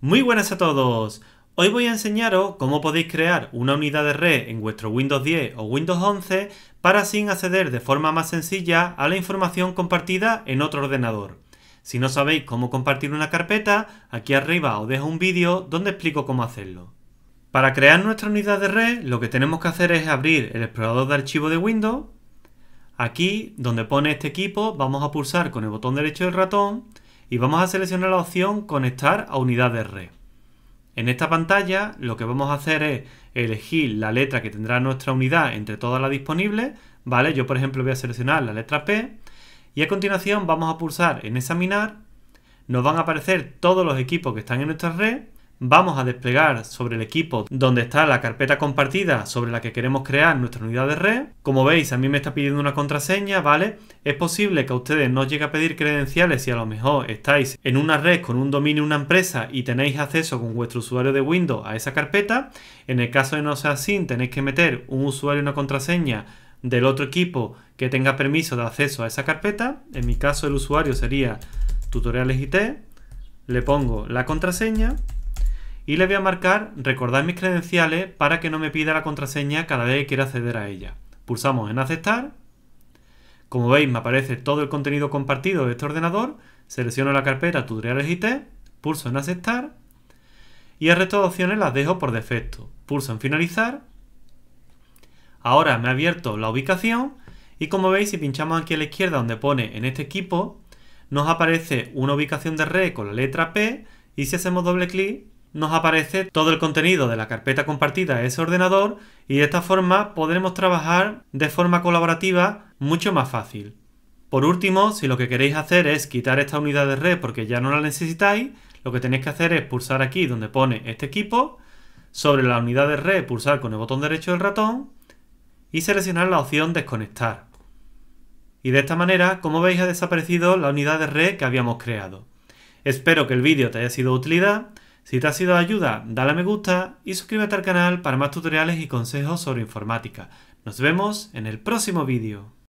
Muy buenas a todos. Hoy voy a enseñaros cómo podéis crear una unidad de red en vuestro Windows 10 o Windows 11 para así acceder de forma más sencilla a la información compartida en otro ordenador. Si no sabéis cómo compartir una carpeta, aquí arriba os dejo un vídeo donde explico cómo hacerlo. Para crear nuestra unidad de red, lo que tenemos que hacer es abrir el explorador de archivos de Windows. Aquí, donde pone este equipo, vamos a pulsar con el botón derecho del ratón y vamos a seleccionar la opción conectar a unidad de red. En esta pantalla lo que vamos a hacer es elegir la letra que tendrá nuestra unidad entre todas las disponibles, ¿vale? Yo por ejemplo voy a seleccionar la letra P y a continuación vamos a pulsar en examinar, nos van a aparecer todos los equipos que están en nuestra red Vamos a desplegar sobre el equipo donde está la carpeta compartida sobre la que queremos crear nuestra unidad de red. Como veis, a mí me está pidiendo una contraseña, ¿vale? Es posible que a ustedes no llegue a pedir credenciales si a lo mejor estáis en una red con un dominio, una empresa y tenéis acceso con vuestro usuario de Windows a esa carpeta. En el caso de no sea así, tenéis que meter un usuario y una contraseña del otro equipo que tenga permiso de acceso a esa carpeta. En mi caso, el usuario sería tutoriales IT. Le pongo la contraseña y le voy a marcar recordar mis credenciales para que no me pida la contraseña cada vez que quiera acceder a ella. Pulsamos en aceptar. Como veis me aparece todo el contenido compartido de este ordenador. Selecciono la carpeta tutoriales IT, pulso en aceptar y el resto de opciones las dejo por defecto. Pulso en finalizar. Ahora me ha abierto la ubicación y como veis si pinchamos aquí a la izquierda donde pone en este equipo nos aparece una ubicación de red con la letra P y si hacemos doble clic nos aparece todo el contenido de la carpeta compartida a ese ordenador y de esta forma podremos trabajar de forma colaborativa mucho más fácil. Por último, si lo que queréis hacer es quitar esta unidad de red porque ya no la necesitáis, lo que tenéis que hacer es pulsar aquí donde pone este equipo, sobre la unidad de red pulsar con el botón derecho del ratón y seleccionar la opción desconectar. Y de esta manera, como veis, ha desaparecido la unidad de red que habíamos creado. Espero que el vídeo te haya sido de utilidad si te ha sido de ayuda, dale a me gusta y suscríbete al canal para más tutoriales y consejos sobre informática. Nos vemos en el próximo vídeo.